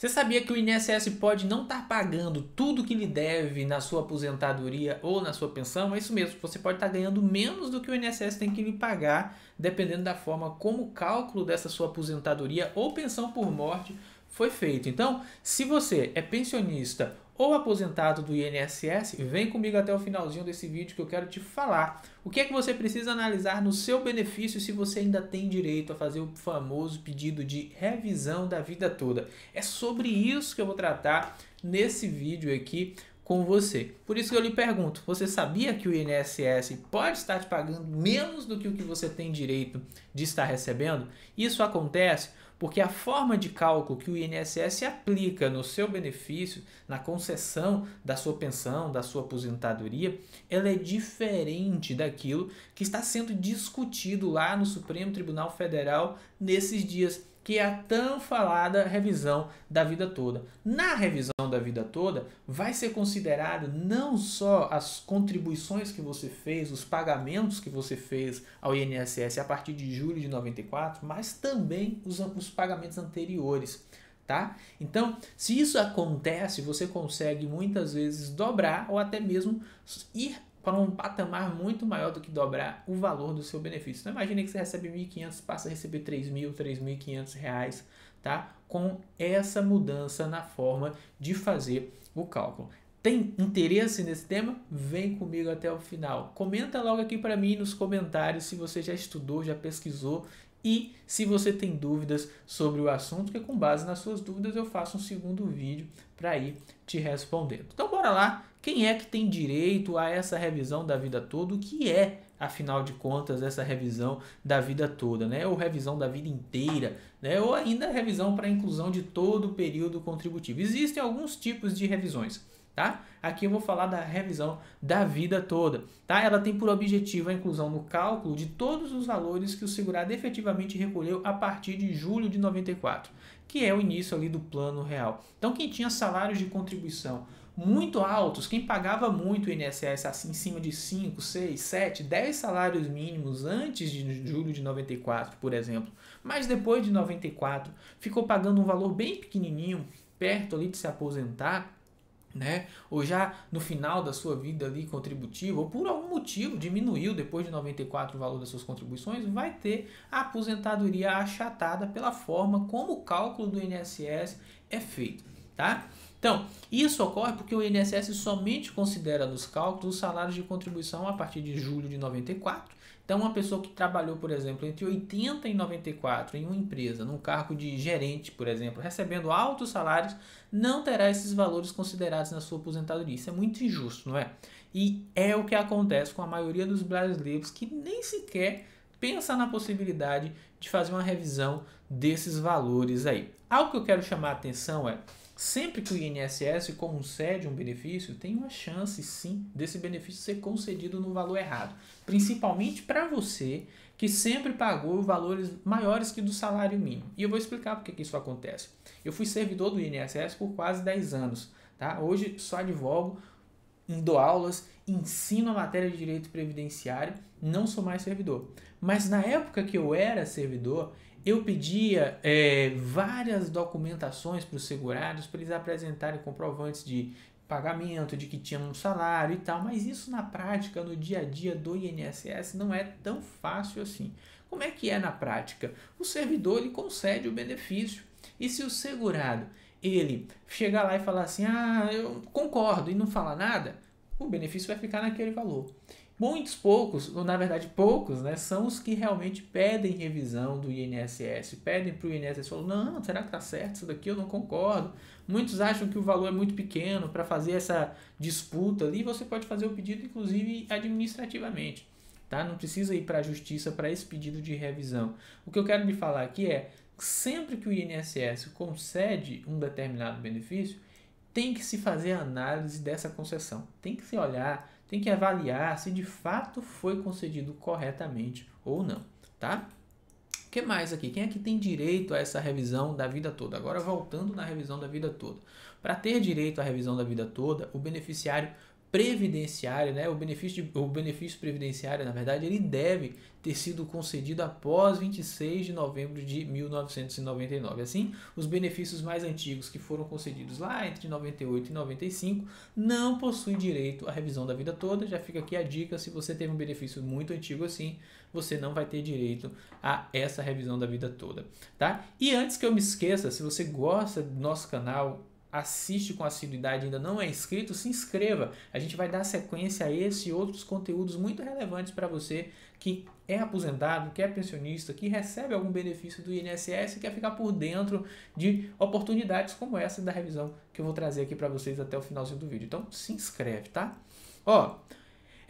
Você sabia que o INSS pode não estar tá pagando tudo que lhe deve na sua aposentadoria ou na sua pensão? É isso mesmo, você pode estar tá ganhando menos do que o INSS tem que lhe pagar, dependendo da forma como o cálculo dessa sua aposentadoria ou pensão por morte foi feito. Então, se você é pensionista ou aposentado do INSS, vem comigo até o finalzinho desse vídeo que eu quero te falar. O que é que você precisa analisar no seu benefício se você ainda tem direito a fazer o famoso pedido de revisão da vida toda? É sobre isso que eu vou tratar nesse vídeo aqui com você. Por isso que eu lhe pergunto, você sabia que o INSS pode estar te pagando menos do que o que você tem direito de estar recebendo? Isso acontece porque a forma de cálculo que o INSS aplica no seu benefício, na concessão da sua pensão, da sua aposentadoria, ela é diferente daquilo que está sendo discutido lá no Supremo Tribunal Federal nesses dias que é a tão falada revisão da vida toda. Na revisão da vida toda, vai ser considerado não só as contribuições que você fez, os pagamentos que você fez ao INSS a partir de julho de 94, mas também os, os pagamentos anteriores. Tá? Então, se isso acontece, você consegue muitas vezes dobrar ou até mesmo ir para um patamar muito maior do que dobrar o valor do seu benefício. Então imagine que você recebe 1.500, passa a receber 3.000, 3.500 reais, tá? Com essa mudança na forma de fazer o cálculo. Tem interesse nesse tema? Vem comigo até o final. Comenta logo aqui para mim nos comentários se você já estudou, já pesquisou e se você tem dúvidas sobre o assunto, que com base nas suas dúvidas eu faço um segundo vídeo para ir te respondendo. Então bora lá quem é que tem direito a essa revisão da vida toda? O que é, afinal de contas, essa revisão da vida toda, né? Ou revisão da vida inteira, né? Ou ainda revisão para inclusão de todo o período contributivo. Existem alguns tipos de revisões. Tá? Aqui eu vou falar da revisão da vida toda, tá? Ela tem por objetivo a inclusão no cálculo de todos os valores que o segurado efetivamente recolheu a partir de julho de 94, que é o início ali do plano real. Então quem tinha salários de contribuição muito altos, quem pagava muito o INSS assim, em cima de 5, 6, 7, 10 salários mínimos antes de julho de 94, por exemplo, mas depois de 94 ficou pagando um valor bem pequenininho, perto ali de se aposentar, né? Ou já no final da sua vida ali contributiva, ou por algum motivo diminuiu depois de 94 o valor das suas contribuições, vai ter a aposentadoria achatada pela forma como o cálculo do INSS é feito, tá? Então, isso ocorre porque o INSS somente considera nos cálculos os salários de contribuição a partir de julho de 94. Então, uma pessoa que trabalhou, por exemplo, entre 80 e 94 em uma empresa, num cargo de gerente, por exemplo, recebendo altos salários, não terá esses valores considerados na sua aposentadoria. Isso é muito injusto, não é? E é o que acontece com a maioria dos brasileiros que nem sequer pensa na possibilidade de fazer uma revisão desses valores aí. Algo que eu quero chamar a atenção é Sempre que o INSS concede um benefício, tem uma chance sim desse benefício ser concedido no valor errado, principalmente para você que sempre pagou valores maiores que do salário mínimo. E eu vou explicar por que isso acontece. Eu fui servidor do INSS por quase 10 anos, tá? Hoje só advogo, dou aulas, ensino a matéria de direito previdenciário, não sou mais servidor. Mas na época que eu era servidor, eu pedia é, várias documentações para os segurados para eles apresentarem comprovantes de pagamento, de que tinham um salário e tal, mas isso na prática, no dia a dia do INSS, não é tão fácil assim. Como é que é na prática? O servidor ele concede o benefício e se o segurado ele chegar lá e falar assim, ah, eu concordo e não falar nada, o benefício vai ficar naquele valor. Muitos poucos, ou na verdade poucos, né, são os que realmente pedem revisão do INSS, pedem para o INSS, falar, não, será que está certo isso daqui? Eu não concordo. Muitos acham que o valor é muito pequeno para fazer essa disputa ali, você pode fazer o pedido, inclusive, administrativamente. Tá? Não precisa ir para a justiça para esse pedido de revisão. O que eu quero lhe falar aqui é, sempre que o INSS concede um determinado benefício, tem que se fazer a análise dessa concessão, tem que se olhar tem que avaliar se de fato foi concedido corretamente ou não, tá? O que mais aqui? Quem é que tem direito a essa revisão da vida toda? Agora voltando na revisão da vida toda. Para ter direito à revisão da vida toda, o beneficiário previdenciária, né? O benefício, de, o benefício previdenciário, na verdade, ele deve ter sido concedido após 26 de novembro de 1999. Assim, os benefícios mais antigos que foram concedidos lá entre 98 e 95 não possuem direito à revisão da vida toda. Já fica aqui a dica, se você teve um benefício muito antigo assim, você não vai ter direito a essa revisão da vida toda, tá? E antes que eu me esqueça, se você gosta do nosso canal, assiste com assiduidade ainda não é inscrito, se inscreva. A gente vai dar sequência a esse e outros conteúdos muito relevantes para você que é aposentado, que é pensionista, que recebe algum benefício do INSS e quer ficar por dentro de oportunidades como essa da revisão que eu vou trazer aqui para vocês até o finalzinho do vídeo. Então se inscreve, tá? Ó,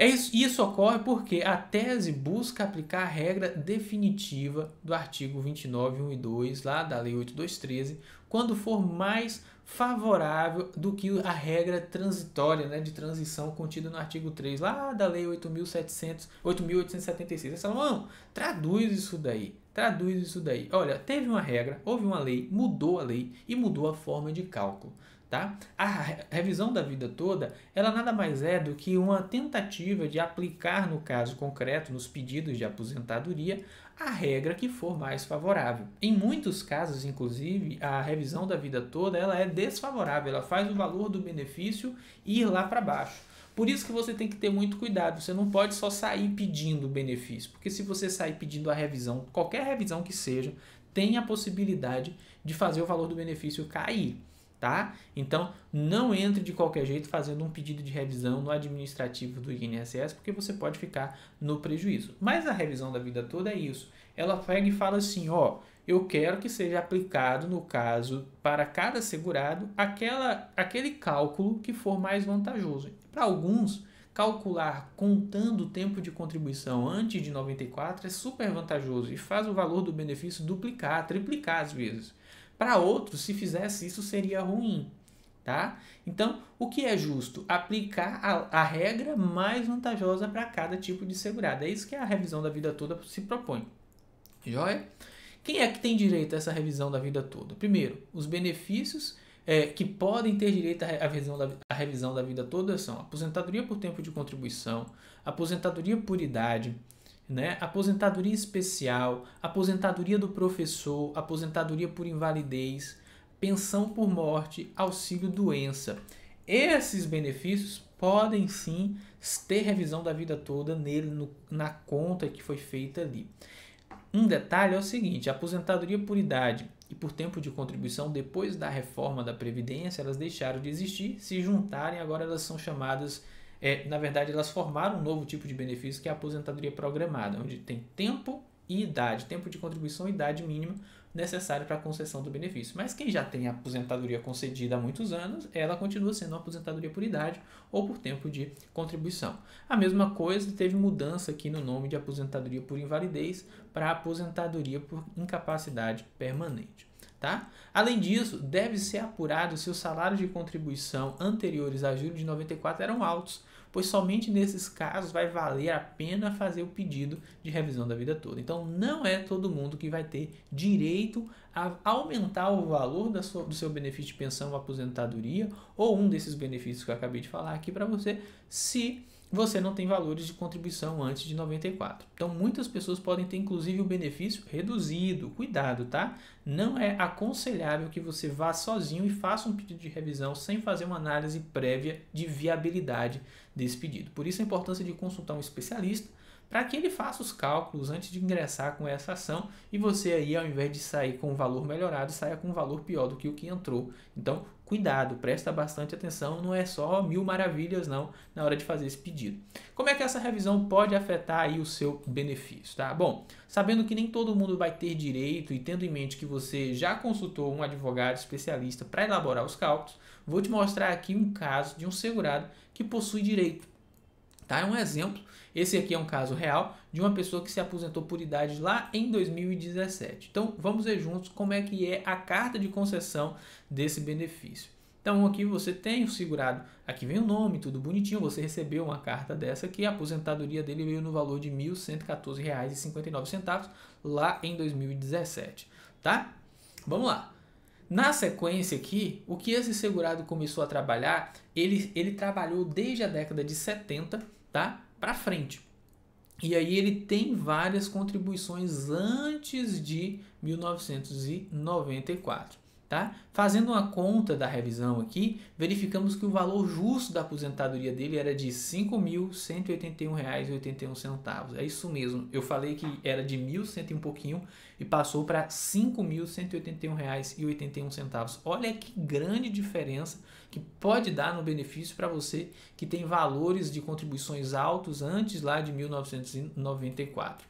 é isso, isso ocorre porque a tese busca aplicar a regra definitiva do artigo 29, 1 e 2, lá da Lei 8213, quando for mais favorável do que a regra transitória né, de transição contida no artigo 3, lá da Lei 8.876. Eles falam, traduz isso daí, traduz isso daí. Olha, teve uma regra, houve uma lei, mudou a lei e mudou a forma de cálculo. Tá? A revisão da vida toda, ela nada mais é do que uma tentativa de aplicar no caso concreto, nos pedidos de aposentadoria, a regra que for mais favorável. Em muitos casos, inclusive, a revisão da vida toda, ela é desfavorável, ela faz o valor do benefício ir lá para baixo. Por isso que você tem que ter muito cuidado, você não pode só sair pedindo benefício, porque se você sair pedindo a revisão, qualquer revisão que seja, tem a possibilidade de fazer o valor do benefício cair tá? Então, não entre de qualquer jeito fazendo um pedido de revisão no administrativo do INSS, porque você pode ficar no prejuízo. Mas a revisão da vida toda é isso. Ela pega e fala assim, ó, eu quero que seja aplicado no caso para cada segurado aquela aquele cálculo que for mais vantajoso. Para alguns, calcular contando o tempo de contribuição antes de 94 é super vantajoso e faz o valor do benefício duplicar, triplicar às vezes. Para outros, se fizesse isso, seria ruim. Tá? Então, o que é justo? Aplicar a, a regra mais vantajosa para cada tipo de segurado. É isso que a revisão da vida toda se propõe. Joia? Quem é que tem direito a essa revisão da vida toda? Primeiro, os benefícios é, que podem ter direito à revisão, da, revisão da vida toda são aposentadoria por tempo de contribuição, aposentadoria por idade, né? Aposentadoria especial, aposentadoria do professor, aposentadoria por invalidez, pensão por morte, auxílio doença. Esses benefícios podem sim ter revisão da vida toda nele no, na conta que foi feita ali. Um detalhe é o seguinte: a aposentadoria por idade e por tempo de contribuição, depois da reforma da Previdência, elas deixaram de existir, se juntarem, agora elas são chamadas é, na verdade, elas formaram um novo tipo de benefício que é a aposentadoria programada, onde tem tempo e idade, tempo de contribuição e idade mínima necessário para a concessão do benefício. Mas quem já tem a aposentadoria concedida há muitos anos, ela continua sendo uma aposentadoria por idade ou por tempo de contribuição. A mesma coisa teve mudança aqui no nome de aposentadoria por invalidez para aposentadoria por incapacidade permanente. Tá? Além disso, deve ser apurado se os salários de contribuição anteriores a julho de 94 eram altos pois somente nesses casos vai valer a pena fazer o pedido de revisão da vida toda. Então, não é todo mundo que vai ter direito a aumentar o valor da sua, do seu benefício de pensão ou aposentadoria ou um desses benefícios que eu acabei de falar aqui para você, se você não tem valores de contribuição antes de 94. Então, muitas pessoas podem ter inclusive o benefício reduzido. Cuidado, tá? Não é aconselhável que você vá sozinho e faça um pedido de revisão sem fazer uma análise prévia de viabilidade desse pedido. Por isso, a importância de consultar um especialista para que ele faça os cálculos antes de ingressar com essa ação e você aí, ao invés de sair com um valor melhorado, saia com um valor pior do que o que entrou. Então, cuidado, presta bastante atenção, não é só mil maravilhas não na hora de fazer esse pedido. Como é que essa revisão pode afetar aí o seu benefício, tá? Bom, sabendo que nem todo mundo vai ter direito e tendo em mente que você já consultou um advogado especialista para elaborar os cálculos, vou te mostrar aqui um caso de um segurado que possui direito Tá? É um exemplo. Esse aqui é um caso real de uma pessoa que se aposentou por idade lá em 2017. Então vamos ver juntos como é que é a carta de concessão desse benefício. Então aqui você tem o segurado, aqui vem o nome, tudo bonitinho, você recebeu uma carta dessa que a aposentadoria dele veio no valor de R$ 1.114,59 lá em 2017, tá? Vamos lá. Na sequência aqui, o que esse segurado começou a trabalhar, ele, ele trabalhou desde a década de 70 tá? Para frente. E aí ele tem várias contribuições antes de 1994. Tá? Fazendo uma conta da revisão aqui, verificamos que o valor justo da aposentadoria dele era de R$ 5.181,81. É isso mesmo. Eu falei que era de 1.100 e um pouquinho e passou para R$ 5.181,81. Olha que grande diferença que pode dar no benefício para você que tem valores de contribuições altos antes lá de 1994.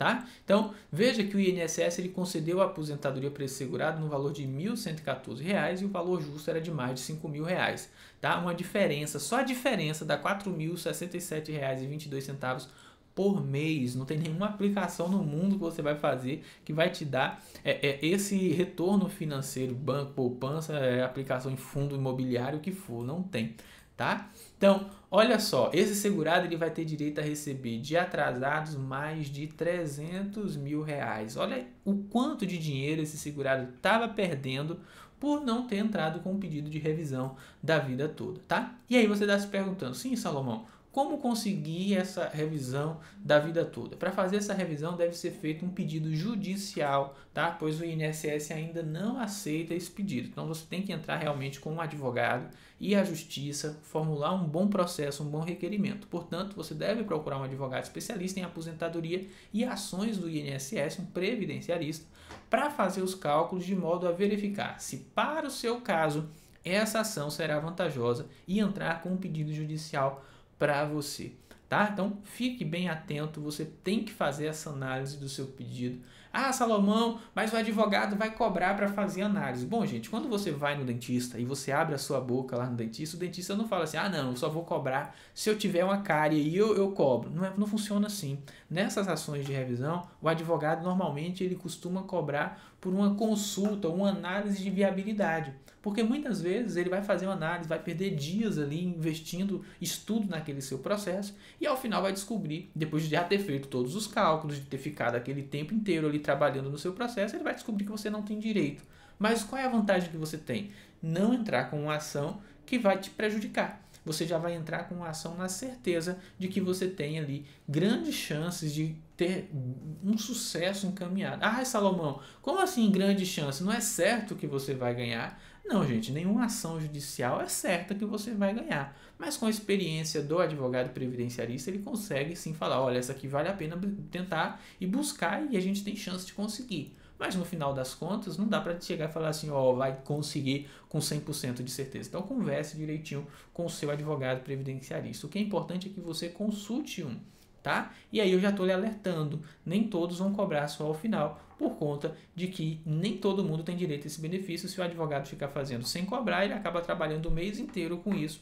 Tá? Então, veja que o INSS ele concedeu a aposentadoria para esse segurado no valor de R$ 1.114 e o valor justo era de mais de R$ 5.000, tá? Uma diferença, só a diferença dá R$ 4.067,22 por mês. Não tem nenhuma aplicação no mundo que você vai fazer que vai te dar é, é, esse retorno financeiro, banco, poupança, é, aplicação em fundo imobiliário, o que for, não tem tá? Então, olha só, esse segurado ele vai ter direito a receber de atrasados mais de 300 mil reais. Olha o quanto de dinheiro esse segurado estava perdendo por não ter entrado com o pedido de revisão da vida toda, tá? E aí você está se perguntando, sim, Salomão, como conseguir essa revisão da vida toda? Para fazer essa revisão deve ser feito um pedido judicial, tá? Pois o INSS ainda não aceita esse pedido. Então você tem que entrar realmente com um advogado e a justiça, formular um bom processo, um bom requerimento. Portanto, você deve procurar um advogado especialista em aposentadoria e ações do INSS, um previdenciarista, para fazer os cálculos de modo a verificar se para o seu caso essa ação será vantajosa e entrar com um pedido judicial para você, tá? Então fique bem atento, você tem que fazer essa análise do seu pedido. Ah, Salomão, mas o advogado vai cobrar para fazer análise. Bom, gente, quando você vai no dentista e você abre a sua boca lá no dentista, o dentista não fala assim, ah, não, eu só vou cobrar se eu tiver uma cárie e eu, eu cobro. Não, é, não funciona assim. Nessas ações de revisão, o advogado normalmente ele costuma cobrar por uma consulta, uma análise de viabilidade. Porque muitas vezes ele vai fazer uma análise, vai perder dias ali investindo estudo naquele seu processo e ao final vai descobrir, depois de já ter feito todos os cálculos, de ter ficado aquele tempo inteiro ali trabalhando no seu processo, ele vai descobrir que você não tem direito. Mas qual é a vantagem que você tem? Não entrar com uma ação que vai te prejudicar você já vai entrar com a ação na certeza de que você tem ali grandes chances de ter um sucesso encaminhado. Ah, Salomão, como assim grande chance? Não é certo que você vai ganhar? Não, gente, nenhuma ação judicial é certa que você vai ganhar. Mas com a experiência do advogado previdenciarista, ele consegue sim falar: olha, essa aqui vale a pena tentar e buscar e a gente tem chance de conseguir. Mas no final das contas, não dá para chegar e falar assim, ó, oh, vai conseguir com 100% de certeza. Então converse direitinho com o seu advogado previdenciarista. O que é importante é que você consulte um tá? E aí eu já estou lhe alertando, nem todos vão cobrar só ao final, por conta de que nem todo mundo tem direito a esse benefício. Se o advogado ficar fazendo sem cobrar, ele acaba trabalhando o mês inteiro com isso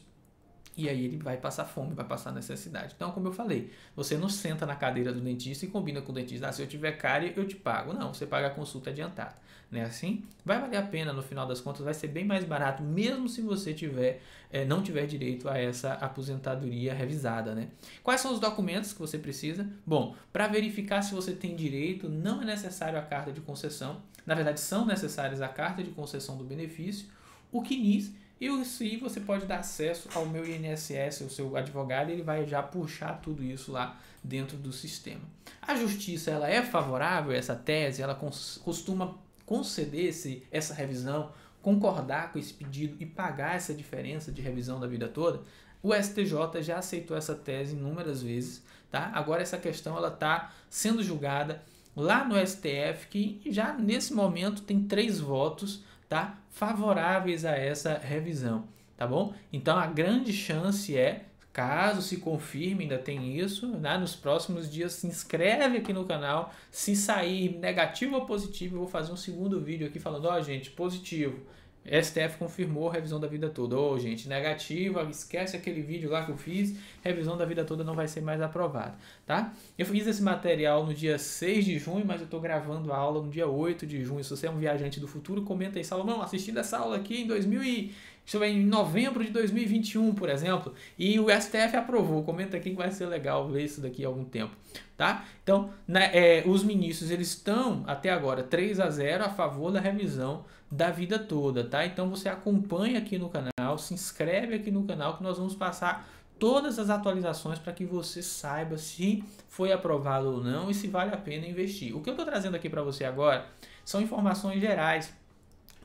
e aí ele vai passar fome, vai passar necessidade. Então, como eu falei, você não senta na cadeira do dentista e combina com o dentista, ah, se eu tiver cárie, eu te pago. Não, você paga a consulta adiantada. Né? Assim, vai valer a pena no final das contas, vai ser bem mais barato, mesmo se você tiver, eh, não tiver direito a essa aposentadoria revisada. Né? Quais são os documentos que você precisa? Bom, para verificar se você tem direito, não é necessário a carta de concessão. Na verdade, são necessárias a carta de concessão do benefício, o CNIS e se você pode dar acesso ao meu INSS, ao seu advogado, ele vai já puxar tudo isso lá dentro do sistema. A justiça ela é favorável a essa tese, ela costuma conceder esse, essa revisão, concordar com esse pedido e pagar essa diferença de revisão da vida toda. O STJ já aceitou essa tese inúmeras vezes, tá? Agora essa questão ela está sendo julgada lá no STF, que já nesse momento tem três votos tá? Favoráveis a essa revisão, tá bom? Então a grande chance é Caso se confirme, ainda tem isso, né? nos próximos dias se inscreve aqui no canal. Se sair negativo ou positivo, eu vou fazer um segundo vídeo aqui falando, ó, oh, gente, positivo. STF confirmou revisão da vida toda. Ô, oh, gente, negativa, esquece aquele vídeo lá que eu fiz, revisão da vida toda não vai ser mais aprovada, tá? Eu fiz esse material no dia 6 de junho, mas eu tô gravando a aula no dia 8 de junho. Se você é um viajante do futuro, comenta aí, Salomão, assistindo essa aula aqui em 2000 e isso em novembro de 2021, por exemplo, e o STF aprovou. Comenta aqui que vai ser legal ver isso daqui a algum tempo, tá? Então, né, é, os ministros eles estão até agora 3 a 0 a favor da revisão da vida toda, tá? Então você acompanha aqui no canal, se inscreve aqui no canal que nós vamos passar todas as atualizações para que você saiba se foi aprovado ou não e se vale a pena investir. O que eu estou trazendo aqui para você agora são informações gerais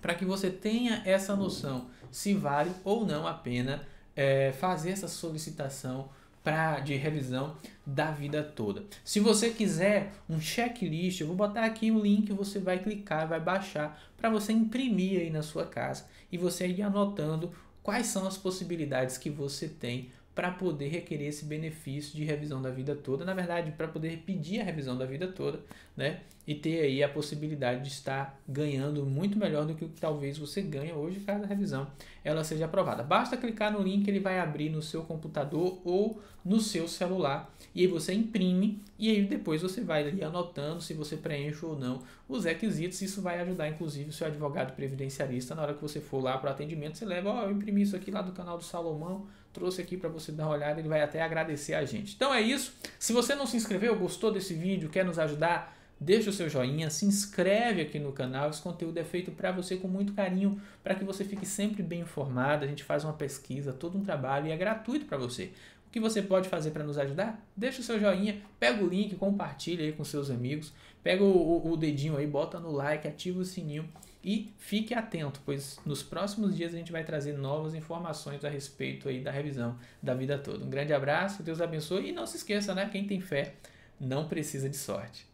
para que você tenha essa noção se vale ou não a pena é, fazer essa solicitação pra, de revisão da vida toda. Se você quiser um checklist, eu vou botar aqui o link, você vai clicar, vai baixar para você imprimir aí na sua casa e você ir anotando quais são as possibilidades que você tem para poder requerer esse benefício de revisão da vida toda, na verdade, para poder pedir a revisão da vida toda, né? E ter aí a possibilidade de estar ganhando muito melhor do que o que talvez você ganha hoje caso a revisão ela seja aprovada. Basta clicar no link, ele vai abrir no seu computador ou no seu celular e aí você imprime e aí depois você vai ali anotando se você preenche ou não os requisitos. Isso vai ajudar inclusive o seu advogado previdenciarista na hora que você for lá para o atendimento, você leva, ó, oh, eu imprimi isso aqui lá do canal do Salomão trouxe aqui para você dar uma olhada, ele vai até agradecer a gente. Então é isso. Se você não se inscreveu, gostou desse vídeo, quer nos ajudar, deixa o seu joinha, se inscreve aqui no canal. Esse conteúdo é feito para você com muito carinho, para que você fique sempre bem informado. A gente faz uma pesquisa, todo um trabalho e é gratuito para você. O que você pode fazer para nos ajudar? Deixa o seu joinha, pega o link, compartilha aí com seus amigos, pega o, o, dedinho aí, bota no like, ativa o sininho e fique atento, pois nos próximos dias a gente vai trazer novas informações a respeito aí da revisão da vida toda. Um grande abraço, Deus abençoe e não se esqueça, né? Quem tem fé não precisa de sorte.